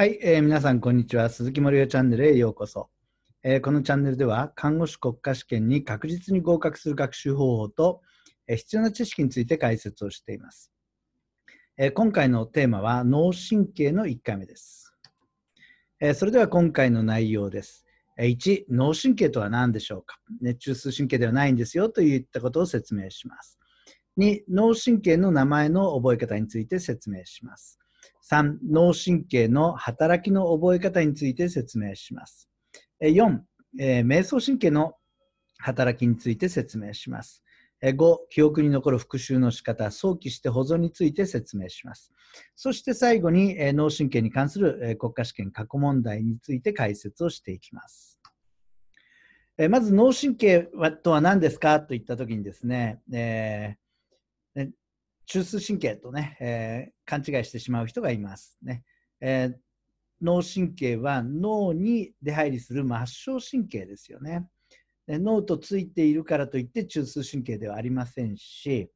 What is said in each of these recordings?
はい、えー、皆さん、こんにちは。鈴木森代チャンネルへようこそ、えー、このチャンネルでは、看護師国家試験に確実に合格する学習方法と、えー、必要な知識について解説をしています。え今回のテーマは、脳神経の1回目です。えそれでは今回の内容です。え1、脳神経とは何でしょうか、熱中枢神経ではないんですよといったことを説明します。2、脳神経の名前の覚え方について説明します。3、脳神経の働きの覚え方について説明します。4、えー、瞑想神経の働きについて説明します。5、記憶に残る復習の仕方、早期して保存について説明します。そして最後に、えー、脳神経に関する、えー、国家試験過去問題について解説をしていきます。えまず脳神経はとは何ですかといった時にですね、えー、中枢神経とね、え勘違いしてしまう人がいます。ねえー、脳神経は脳に出入りする末梢神経ですよね。で脳とついているからといって中枢神経ではありませんし、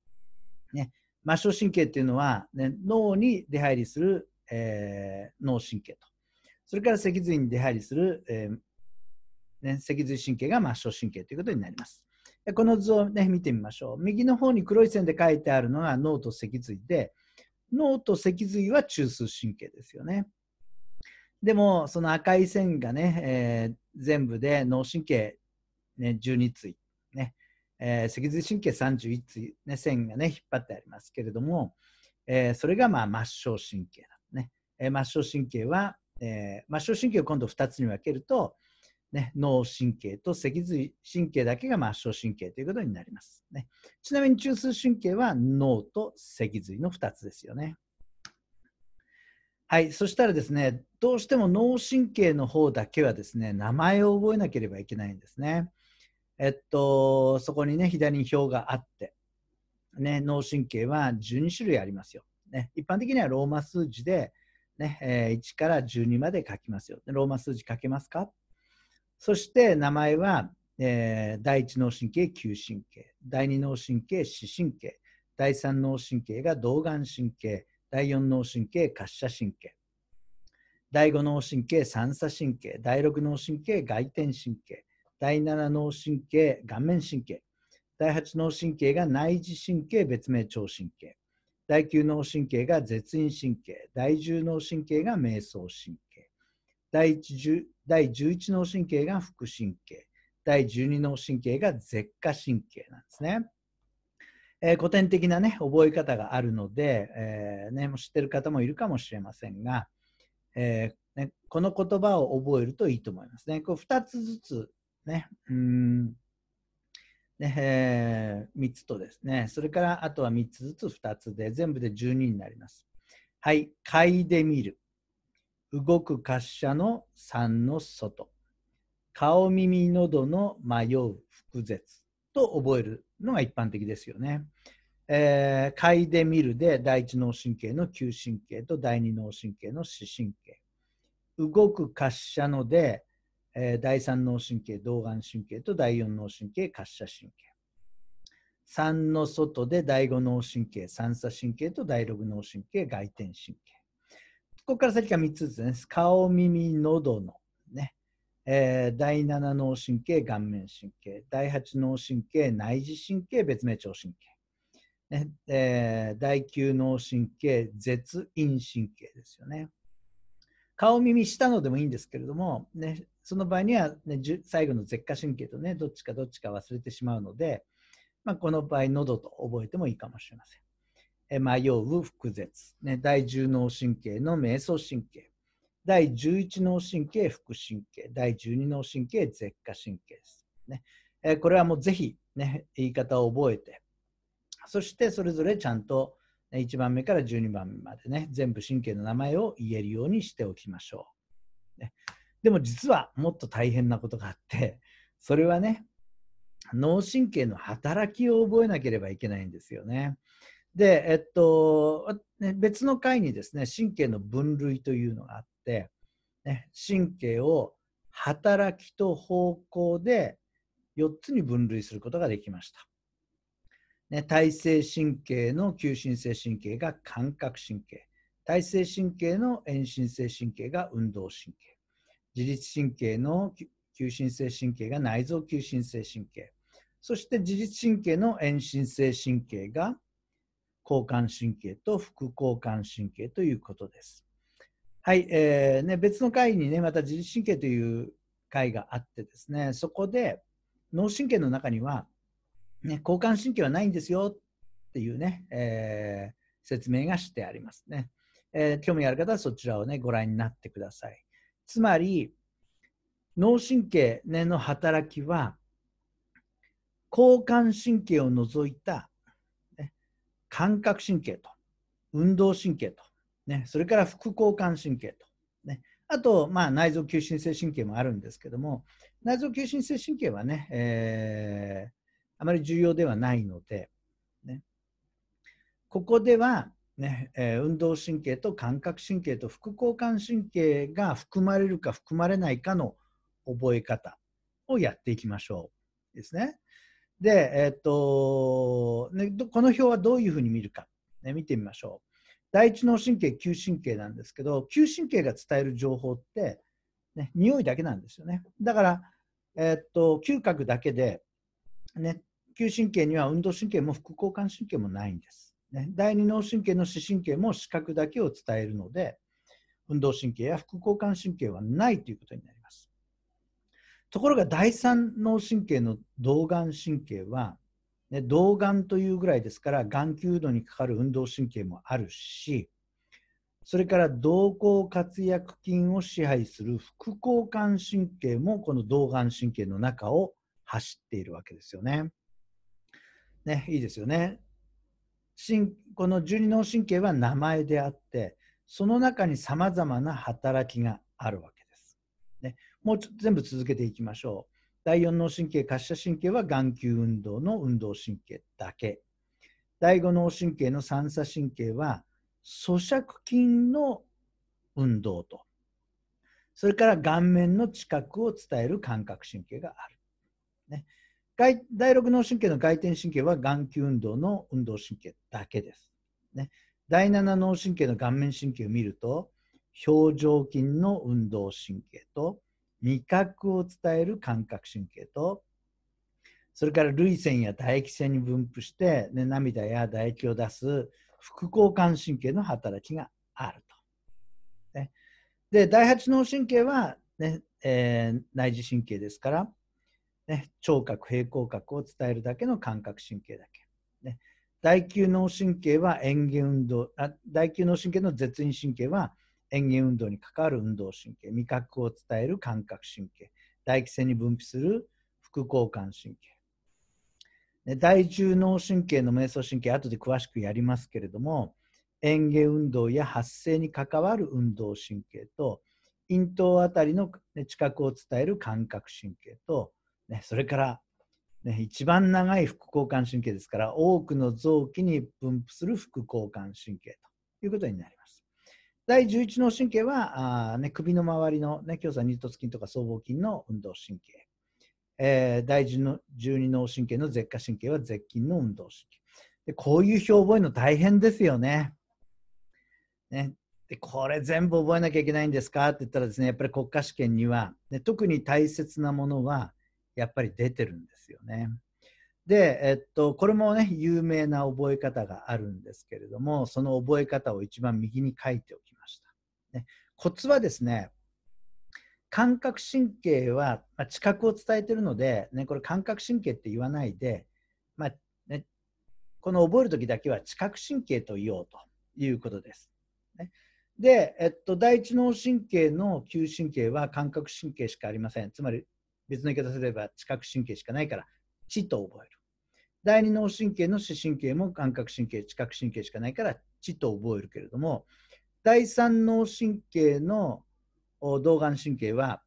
ね、末梢神経っていうのは、ね、脳に出入りする、えー、脳神経とそれから脊髄に出入りする、えーね、脊髄神経が末梢神経ということになります。この図を、ね、見てみましょう。右の方に黒い線で書いてあるのが脳と脊髄で、脳と脊髄は中枢神経ですよね。でも、その赤い線がね、えー、全部で脳神経、ね、12対、ねえー、脊髄神経31対、ね、線がね、引っ張ってありますけれども、えー、それがまあ末梢神経だね。えー、末梢神経は、えー、末梢神経を今度2つに分けると、ね、脳神経と脊髄神経だけが末梢神経ということになります、ね。ちなみに中枢神経は脳と脊髄の2つですよね。はい、そしたらですね、どうしても脳神経の方だけはですね、名前を覚えなければいけないんですね。えっと、そこにね、左に表があって、ね、脳神経は12種類ありますよ。ね、一般的にはローマ数字で、ねえ1から12まで書きますよ。ローマ数字書けますかそして名前は、えー、第一脳神経、嗅神経、第二脳神経、視神経、第三脳神経が動眼神経、第四脳神経、滑車神経、第五脳神経、三叉神経、第六脳神経、外転神経、第七脳神経、顔面神経、第八脳神経が内耳神経、別名聴神経、第九脳神経が絶咽神経、第十脳神経が瞑想神経、第 ,1 第11脳神経が副神経、第12脳神経が舌下神経なんですね。えー、古典的な、ね、覚え方があるので、えー、ね、知ってる方もいるかもしれませんが、えー、ね、この言葉を覚えるといいと思いますね。こう2つずつね、うんねえー、3つとですね、それからあとは3つずつ2つで、全部で12になります。はい、嗅いでみる。動く滑車の3の外顔耳喉の迷う複雑と覚えるのが一般的ですよね。えー、嗅いでみるで第一脳神経の嗅神経と第二脳神経の視神経動く滑車ので、えー、第三脳神経動眼神経と第四脳神経滑車神経3の外で第5脳神経三叉神経と第6脳神経外転神経ここから先は3つですね。顔、耳、喉の、ねえー、第7脳神経、顔面神経、第8脳神経、内耳神経、別名腸神経、ねえー、第9脳神経、舌陰神経ですよね。顔、耳、したのでもいいんですけれども、ね、その場合には、ね、最後の舌下神経とね、どっちかどっちか忘れてしまうので、まあ、この場合、喉と覚えてもいいかもしれません。迷う複絶、ね、第10脳神経の迷走神経、第11脳神経副神経、第12脳神経舌下神経です、ね。これはもうぜひ、ね、言い方を覚えて、そしてそれぞれちゃんと1番目から12番目までね、全部神経の名前を言えるようにしておきましょう。ね、でも実はもっと大変なことがあって、それはね、脳神経の働きを覚えなければいけないんですよね。で、えっと、ね、別の回にですね、神経の分類というのがあって、ね、神経を働きと方向で4つに分類することができました。ね、体性神経の急進性神経が感覚神経、体性神経の遠心性神経が運動神経、自律神経の急進性神経が内臓急進性神経、そして自律神経の遠心性神経が交感神経と副交感神経ということです。はい、えーね、別の回にね、また自律神経という回があってですね、そこで脳神経の中には、ね、交感神経はないんですよっていうね、えー、説明がしてありますね、えー、興味ある方はそちらをね、ご覧になってください。つまり、脳神経、ね、の働きは、交感神経を除いた感覚神経と、運動神経と、ね、それから副交感神経と、ね、あと、まあ、内臓急進性神経もあるんですけども、内臓急進性神経はね、えー、あまり重要ではないので、ね、ここでは、ねえー、運動神経と感覚神経と副交感神経が含まれるか含まれないかの覚え方をやっていきましょう。ですね。で、えっとね、この表はどういうふうに見るか、ね、見てみましょう。第一脳神経、嗅神経なんですけど、嗅神経が伝える情報って、ね、匂いだけなんですよね。だから、えっと嗅覚だけで、ね、嗅神経には運動神経も副交感神経もないんです。ね、第二脳神経の視神経も視覚だけを伝えるので、運動神経や副交感神経はないということになります。ところが第三脳神経の動眼神経は、ね、動眼というぐらいですから眼球度にかかる運動神経もあるしそれから動向活躍筋を支配する副交感神経もこの動眼神経の中を走っているわけですよね。ねいいですよね。この十二脳神経は名前であってその中にさまざまな働きがあるわけです。ね、もうちょっと全部続けていきましょう。第4脳神経、滑車神経は眼球運動の運動神経だけ。第5脳神経の三叉神経は咀嚼筋の運動と。それから顔面の知覚を伝える感覚神経がある。ね、第6脳神経の外転神経は眼球運動の運動神経だけです。ね、第7脳神経の顔面神経を見ると表情筋の運動神経と味覚を伝える感覚神経とそれから涙腺や唾液腺に分布して、ね、涙や唾液を出す副交感神経の働きがあると。ね、で第8脳神経はね、えー、内耳神経ですから、ね、聴覚平行覚を伝えるだけの感覚神経だけ。ね、第9脳神経は嚥下運動あ第9脳神経の絶縁神経は演芸運動に関わる運動神経味覚を伝える感覚神経唾液腺に分泌する副交感神経大第10脳神経の瞑想神経後で詳しくやりますけれども園芸運動や発生に関わる運動神経と咽頭あたりの、ね、知覚を伝える感覚神経と、ね、それから、ね、一番長い副交感神経ですから多くの臓器に分布する副交感神経ということになります。第11脳神経はあ、ね、首の周りの、ね、鎖二突筋とか僧帽筋の運動神経、えー、第12脳神経の舌下神経は舌筋の運動神経でこういう表覚えるの大変ですよね。ねでこれ全部覚えなきゃいけないんですかって言ったらですねやっぱり国家試験には、ね、特に大切なものはやっぱり出てるんですよね。で、えっと、これもね有名な覚え方があるんですけれどもその覚え方を一番右に書いておきます。ね、コツはですね感覚神経は、まあ、知覚を伝えているので、ね、これ感覚神経って言わないで、まあね、この覚える時だけは知覚神経と言おうということです。ね、で、えっと、第一脳神経の嗅神経は感覚神経しかありません。つまり別の言い方すれば知覚神経しかないから知と覚える。第二脳神経の視神経も感覚神経、知覚神経しかないから知と覚えるけれども、第三脳神経の動眼神経は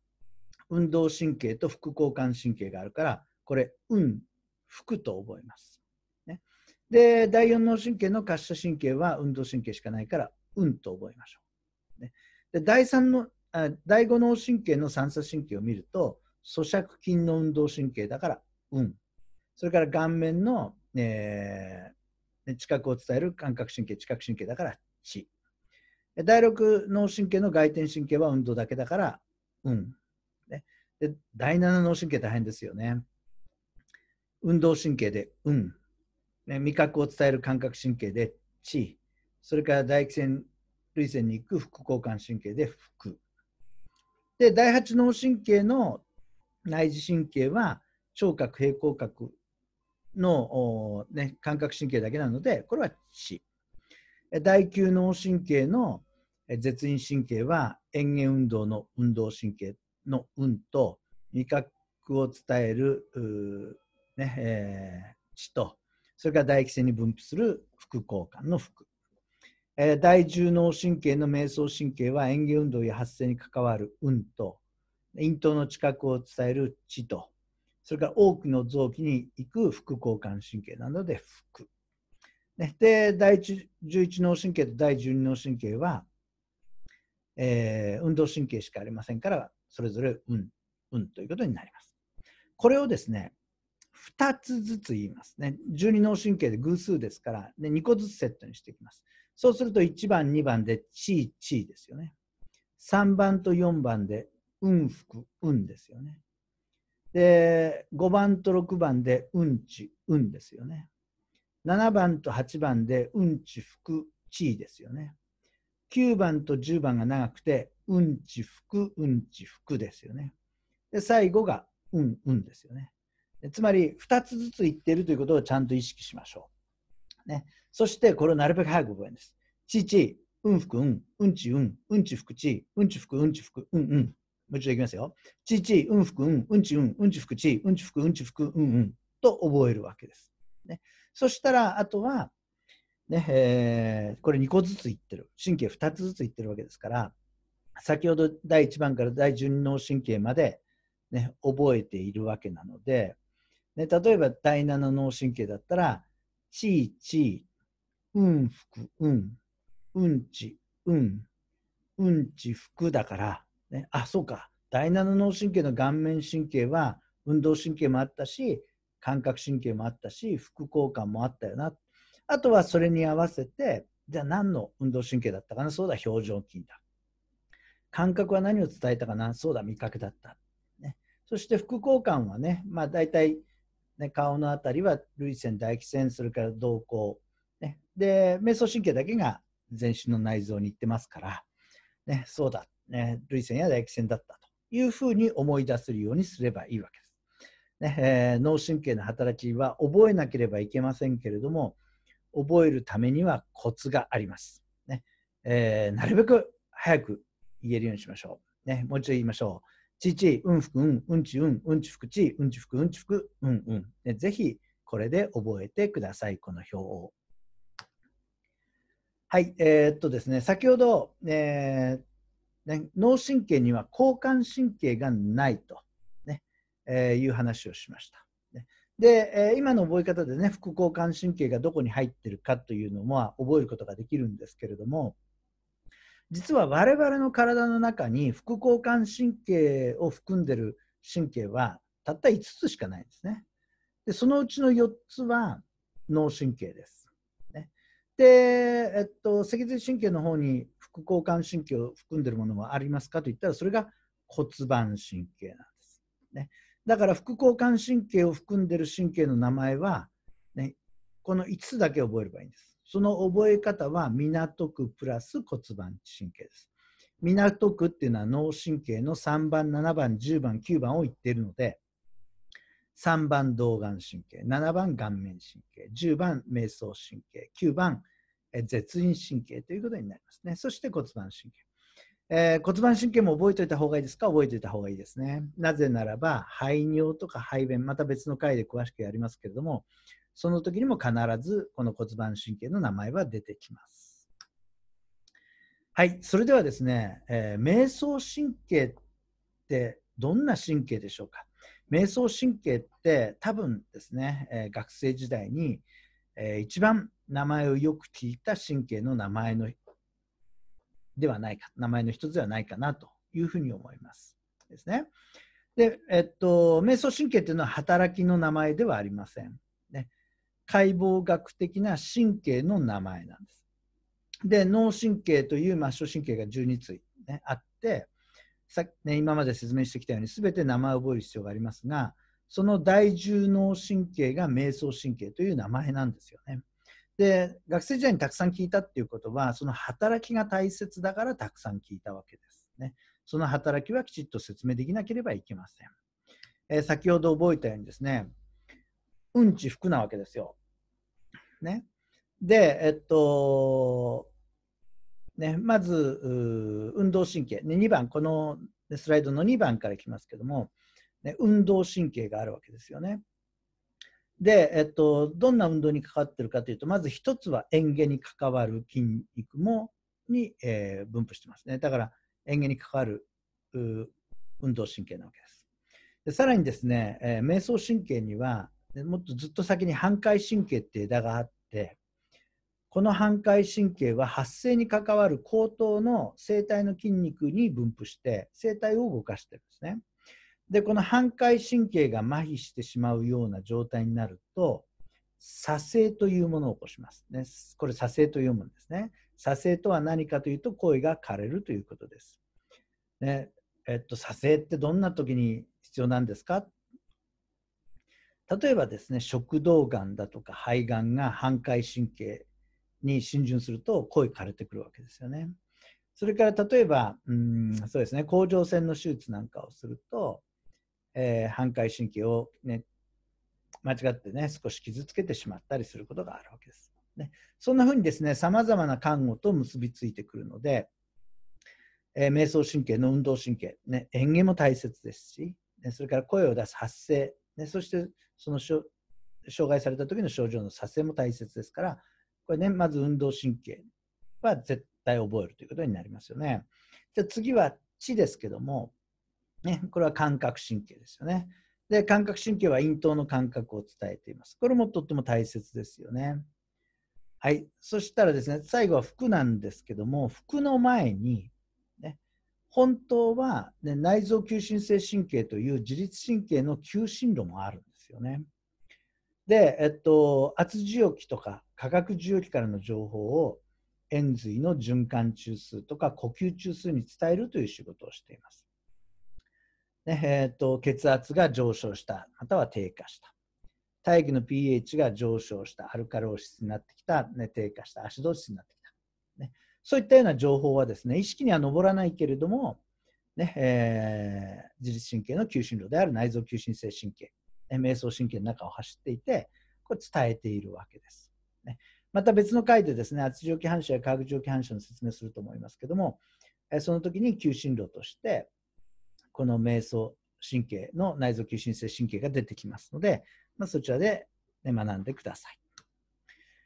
運動神経と副交感神経があるからこれ運副と覚えます。ね、で第四脳神経の滑車神経は運動神経しかないから運と覚えましょう。ね、で第三のあ第五脳神経の三叉神経を見ると咀嚼筋の運動神経だから運それから顔面の、えー、知覚を伝える感覚神経知覚神経だから知第6脳神経の外転神経は運動だけだから、うん。ね、で第7脳神経大変ですよね。運動神経で、うん。ね、味覚を伝える感覚神経で、地。それから唾液腺、涙腺に行く副交感神経で、腹。で、第8脳神経の内耳神経は、聴覚、平行覚の、ね、感覚神経だけなので、これは地。第9脳神経の絶因神経は嚥下運動の運動神経の運と味覚を伝える、ねえー、血とそれから唾液腺に分泌する副交換の副、えー、第十脳神経の瞑想神経は嚥下運動や発生に関わる運と咽頭の知覚を伝える血とそれから多くの臓器に行く副交感神経なので副。ね、で第11脳神経と第12脳神経はえー、運動神経しかありませんから、それぞれ運、運ということになります。これをですね、2つずつ言いますね。12脳神経で偶数ですから、ね、2個ずつセットにしていきます。そうすると1番、2番でチー、チーですよね。3番と4番で運福、運ですよね。で、5番と6番で運う運ですよね。7番と8番で運地、福、地位ですよね。9番と10番が長くて、うんちふく、うんちふくですよね。で、最後が、うん、うんですよね。つまり、2つずつ言ってるということをちゃんと意識しましょう。ね、そして、これをなるべく早く覚えるんです。ちち、うんふくうん、うんちうん、うんちふくち、うんちふくうんちふく、うんうん。もう一度いきますよ。ちち、うんふくうん、うんちうん、うんちふくち、うんちふくうんちふく、うんうん。と覚えるわけです。ね、そしたら、あとは、ねえー、これ2個ずついってる神経2つずついってるわけですから先ほど第1番から第12脳神経まで、ね、覚えているわけなので、ね、例えば第7脳神経だったら「ちいち」「うんふくうん」「うんち」「うん」「うんちふく」だから、ね、あそうか第7脳神経の顔面神経は運動神経もあったし感覚神経もあったし副交感もあったよなっあとはそれに合わせて、じゃあ何の運動神経だったかなそうだ、表情筋だ。感覚は何を伝えたかなそうだ、味覚だった。ね、そして副交換はね、まあ大体、ね、顔の辺りは涙腺、唾液腺、それから瞳孔、ね。で、迷走神経だけが全身の内臓に行ってますから、ね、そうだ、ね、涙腺や唾液腺だったというふうに思い出せるようにすればいいわけです。ねえー、脳神経の働きは覚えなければいけませんけれども、覚えるためにはコツがあります。ねえー、なるべく早く言えるようにしましょう。ね、もう一度言いましょう。ちち、うんふくうん、うんちうん、うんちふくち、うんちふく、うんちふく、うんうん。ね、ぜひ、これで覚えてください、この表を。はい、えー、っとですね、先ほど、えーね、脳神経には交感神経がないと、ねえー、いう話をしました。で、えー、今の覚え方でね副交感神経がどこに入ってるかというのも覚えることができるんですけれども実は我々の体の中に副交感神経を含んでる神経はたった5つしかないんですね。でそのうちの4つは脳神経です。ね、で、えっと、脊髄神経の方に副交感神経を含んでるものはありますかといったらそれが骨盤神経なんです。ね、だから副交感神経を含んでる神経の名前は、ね、この5つだけ覚えればいいんです。その覚え方は港区プラス骨盤神経です。港区っていうのは脳神経の3番、7番、10番、9番を言っているので、3番動眼神経、7番顔面神経、10番瞑想神経、9番絶咽神経ということになりますね。そして骨盤神経。えー、骨盤神経も覚えておいた方がいいですか覚えておいた方がいいですね。なぜならば、排尿とか排便、また別の回で詳しくやりますけれども、その時にも必ずこの骨盤神経の名前は出てきます。はい、それではですね、えー、瞑想神経ってどんな神経でしょうか瞑想神経って多分ですね、えー、学生時代に、えー、一番名前をよく聞いた神経の名前のではないか、名前の一つではないかなというふうに思います。ですね。で、えっと、瞑想神経というのは働きの名前ではありません。ね、解剖学的な神経の名前なんです。で、脳神経という末梢神経が12対、ね、あって、さっね、今まで説明してきたように全て名前を覚える必要がありますが、その第10脳神経が瞑想神経という名前なんですよね。で学生時代にたくさん聞いたっていうことはその働きが大切だからたくさん聞いたわけですねその働きはきちっと説明できなければいけません、えー、先ほど覚えたようにですねうんち服なわけですよねでえっとねまず運動神経、ね、2番このスライドの2番からいきますけども、ね、運動神経があるわけですよねで、えっと、どんな運動に関わってるかというと、まず一つは嚥下に関わる筋肉も、に、えー、分布してますね。だから、嚥下に関わる運動神経なわけです。でさらにですね、えー、瞑想神経には、もっとずっと先に反回神経って枝があって、この反回神経は発生に関わる後頭の生体の筋肉に分布して、声帯を動かしてるんですね。でこの反回神経が麻痺してしまうような状態になると左性というものを起こします、ね、これ左性というものですね左性とは何かというと声が枯れるということです、ねえっと、左性ってどんな時に必要なんですか例えばですね食道がんだとか肺がんが反回神経に浸潤すると声枯れてくるわけですよねそれから例えばうんそうですね甲状腺の手術なんかをするとえー、反回神経を、ね、間違ってね、少し傷つけてしまったりすることがあるわけです。ね、そんなふうにですね、さまざまな看護と結びついてくるので、えー、瞑想神経の運動神経、ね、演芸も大切ですし、ね、それから声を出す発声、ね、そしてその障害された時の症状の撮影も大切ですから、これね、まず運動神経は絶対覚えるということになりますよね。じゃ次は知ですけども、ね、これは感覚神経ですよね。で、感覚神経は咽頭の感覚を伝えています。これもとっても大切ですよね。はい。そしたらですね、最後は服なんですけども、服の前に、ね、本当は、ね、内臓急進性神経という自律神経の急進路もあるんですよね。で、えっと、圧受容器とか化学受容器からの情報を延髄の循環中枢とか呼吸中枢に伝えるという仕事をしています。えーと、血圧が上昇した、または低下した。体液の pH が上昇した、アルカロー質になってきた、ね、低下した、アシド質になってきた、ね。そういったような情報はですね、意識には上らないけれども、ねえー、自律神経の求心路である内臓求心性神経、瞑想神経の中を走っていて、これ伝えているわけです。ね、また別の回でですね、圧力気反射や化学上気反射の説明すると思いますけども、その時に求心路として、この瞑想神経の内臓吸収性神経が出てきますので、まあ、そちらで、ね、学んでください。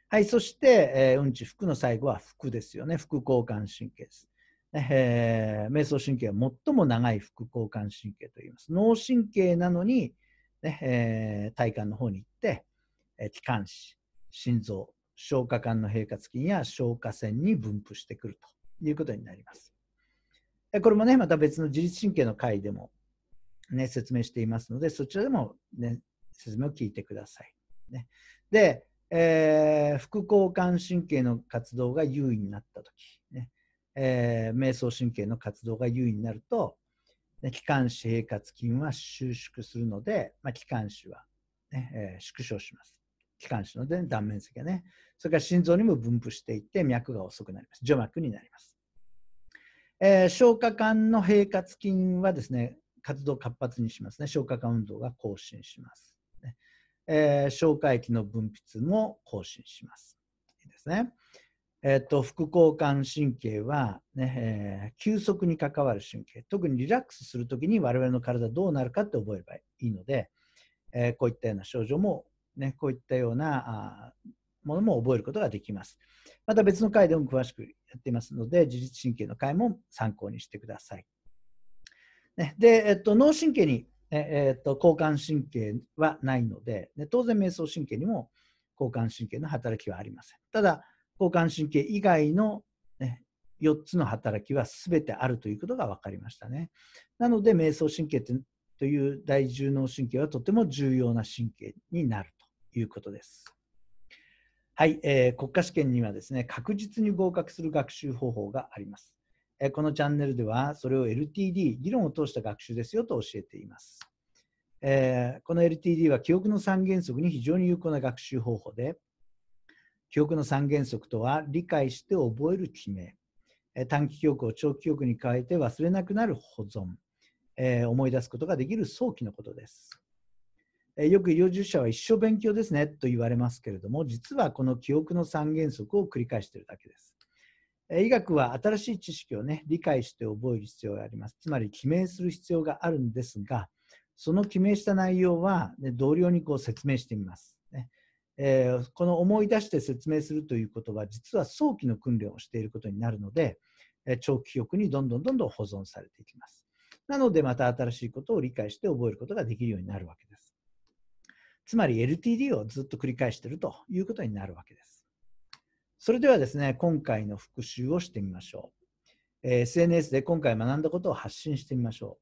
はい、そして、えー、うんち、服の最後は服ですよね。副交感神経です。ね、えー、瞑想神経は最も長い副交感神経と言います。脳神経なのに、ねえー、体幹の方に行って、えー、気管支、心臓、消化管の平滑筋や消化腺に分布してくるということになります。これもね、また別の自律神経の回でも、ね、説明していますので、そちらでも、ね、説明を聞いてください。ね、で、えー、副交感神経の活動が優位になった時、ねえー、瞑想神経の活動が優位になると、ね、気管支平滑筋は収縮するので、まあ、気管支はね、えー、縮小します。気管支の、ね、断面積がね、それから心臓にも分布していって脈が遅くなります。除膜になります。えー、消化管の平滑筋はですね、活動活発にしますね。消化管運動が更新します。ねえー、消化液の分泌も更新します。いいですね。えっ、ー、と、副交感神経はね、えー、休に関わる神経。特にリラックスするときに我々の体どうなるかって覚えればいいので、えー、こういったような症状も、ね、こういったようなあものも覚えることができます。また別の回でも詳しくやっていますので、自律神経の回も参考にしてください。ね、で、えっと、脳神経に、えっと、交感神経はないので、ね、当然瞑想神経にも交感神経の働きはありません。ただ、交感神経以外の、ね、4つの働きは全てあるということが分かりましたね。なので、瞑想神経という大重脳神経はとても重要な神経になるということです。はい、えー、国家試験にはですね、確実に合格する学習方法があります。えー、このチャンネルでは、それを LTD、議論を通した学習ですよと教えています。えー、この LTD は記憶の三原則に非常に有効な学習方法で、記憶の三原則とは、理解して覚える記名、えー、短期記憶を長期記憶に変えて忘れなくなる保存、えー、思い出すことができる早期のことです。えよく医療従事者は一生勉強ですねと言われますけれども実はこの記憶の三原則を繰り返しているだけです、え医学は新しい知識をね理解して覚える必要がありますつまり記名する必要があるんですがその記名した内容は、ね、同僚にこう説明してみます、ねえー、この思い出して説明するということは実は早期の訓練をしていることになるので、え長期記憶にどんどんどんどん保存されていきますなのでまた新しいことを理解して覚えることができるようになるわけですつまり LTD をずっと繰り返しているということになるわけです。それではですね、今回の復習をしてみましょう。えー、SNS で今回学んだことを発信してみましょ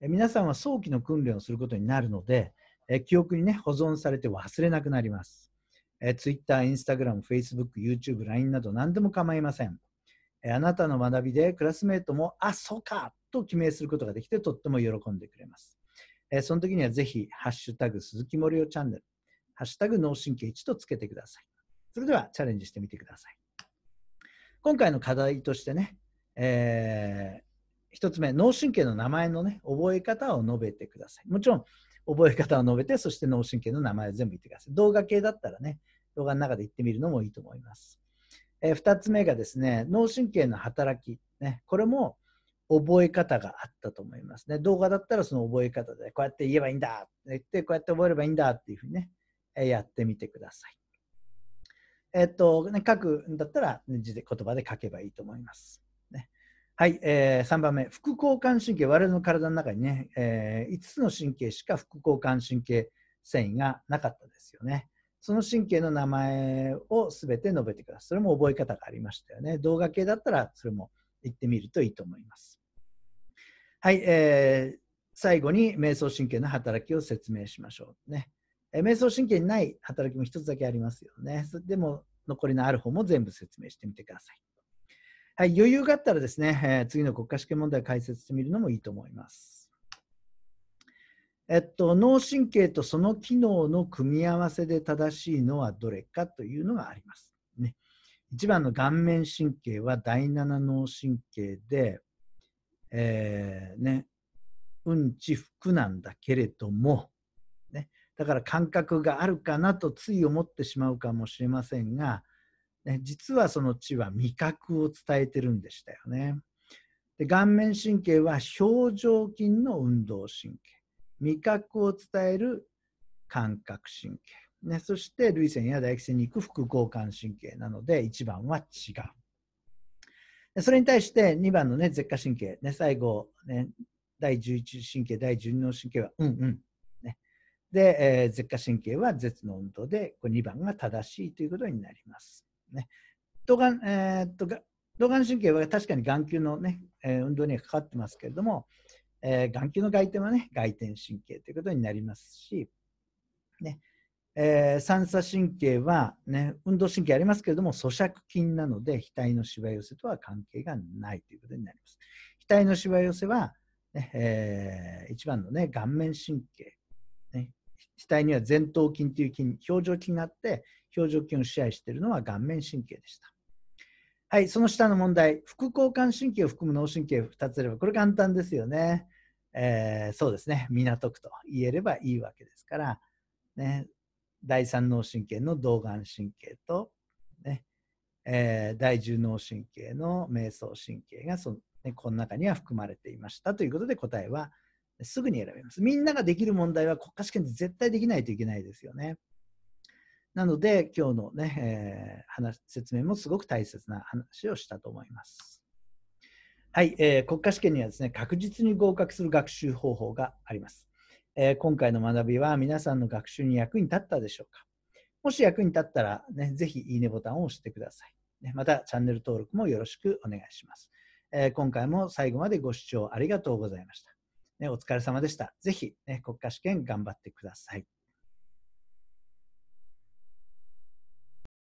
う。えー、皆さんは早期の訓練をすることになるので、えー、記憶にね、保存されて忘れなくなります。えー、Twitter、Instagram、Facebook、YouTube、LINE など何でも構いません。えー、あなたの学びでクラスメートも、あ、そうかと記名することができてとっても喜んでくれます。えー、その時にはぜひ、ハッシュタグ鈴木森生チャンネル、ハッシュタグ脳神経1とつけてください。それではチャレンジしてみてください。今回の課題としてね、えー、1つ目、脳神経の名前のね、覚え方を述べてください。もちろん、覚え方を述べて、そして脳神経の名前を全部言ってください。動画系だったらね、動画の中で言ってみるのもいいと思います。えー、2つ目がですね、脳神経の働き。ね、これも、覚え方があったと思いますね。動画だったらその覚え方で、こうやって言えばいいんだって言って、こうやって覚えればいいんだっていうふうにね、やってみてください。えっと、ね、書くんだったら字で言葉で書けばいいと思います。ね、はい、えー、3番目、副交感神経、我々の体の中にね、えー、5つの神経しか副交感神経繊維がなかったですよね。その神経の名前をすべて述べてください。それも覚え方がありましたよね。動画系だったらそれも言ってみるといいと思います。はい、えー、最後に瞑想神経の働きを説明しましょうね。えー、瞑想神経にない働きも1つだけありますよね。でも残りのある方も全部説明してみてください。はい、余裕があったらですね、えー、次の国家試験問題を解説してみるのもいいと思います。えっと、脳神経とその機能の組み合わせで正しいのはどれかというのがあります。ね、1番の顔面神経は第7脳神経で、えー、ね、うんち服なんだけれども、ね、だから感覚があるかなとつい思ってしまうかもしれませんが、ね、実はその知は味覚を伝えてるんでしたよね。で顔面神経は表情筋の運動神経味覚を伝える感覚神経、ね、そして涙腺や唾液腺に行く副交感神経なので一番は違う。それに対して2番のね、舌下神経、ね、最後、ね、第11神経、第12の神経は、うんうん。ね、で、えー、舌下神経は舌の運動で、これ2番が正しいということになります。ね、動眼、えー、っと、動眼神経は確かに眼球のね、えー、運動には関わってますけれども、えー、眼球の外転はね、外転神経ということになりますし、ね、えー、三叉神経は、ね、運動神経ありますけれども、咀嚼筋なので、額のしわ寄せとは関係がないということになります。額のしわ寄せは、ねえー、一番の、ね、顔面神経、ね、額には前頭筋という筋、表情筋があって、表情筋を支配しているのは顔面神経でした。はい、その下の問題、副交感神経を含む脳神経2つあれば、これ簡単ですよね。えー、そうですね、港区と言えればいいわけですから、ね、第三脳神経の動眼神経と、ねえー、第十脳神経の瞑想神経がその、ね、この中には含まれていましたということで答えはすぐに選べます。みんなができる問題は国家試験で絶対できないといけないですよね。なので今日のね、えー、話説明もすごく大切な話をしたと思います。はい、えー、国家試験にはですね確実に合格する学習方法があります。えー、今回の学びは皆さんの学習に役に立ったでしょうかもし役に立ったら、ね、ぜひいいねボタンを押してください。ね、またチャンネル登録もよろしくお願いします、えー、今回も最後までご視聴ありがとうございました。ね、お疲れ様でした。ぜひ、ね、国家試験頑張ってください。